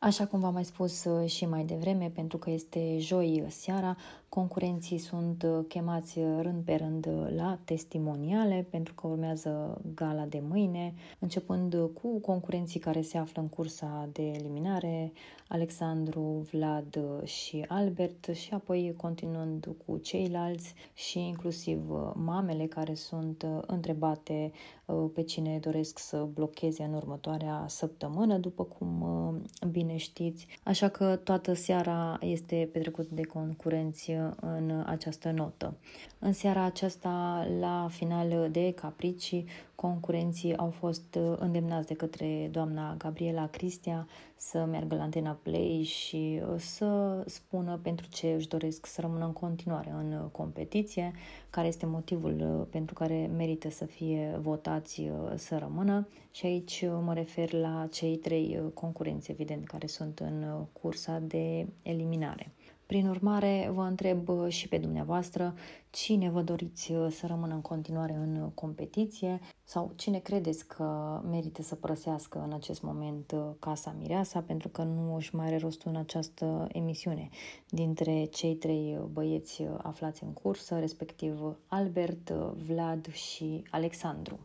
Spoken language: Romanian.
Așa cum v-am mai spus uh, și mai devreme, pentru că este joi seara, concurenții sunt uh, chemați uh, rând pe rând la testimoniale, pentru că urmează gala de mâine, începând cu concurenții care se află în cursa de eliminare, Alexandru, Vlad și Albert, și apoi continuând cu ceilalți și inclusiv mamele care sunt întrebate pe cine doresc să blocheze în următoarea săptămână, după cum bine bine știți, așa că toată seara este petrecută de concurenți în această notă. În seara aceasta, la final de caprici concurenții au fost îndemnați de către doamna Gabriela Cristia să meargă la antena Play și să spună pentru ce își doresc să rămână în continuare în competiție, care este motivul pentru care merită să fie votați să rămână. Și aici mă refer la cei trei concurenți, evident, care care sunt în uh, cursa de eliminare. Prin urmare, vă întreb uh, și pe dumneavoastră cine vă doriți uh, să rămână în continuare în competiție sau cine credeți că merită să părăsească în acest moment Casa Mireasa pentru că nu își mai are rostul în această emisiune. Dintre cei trei băieți aflați în cursă, respectiv Albert, Vlad și Alexandru.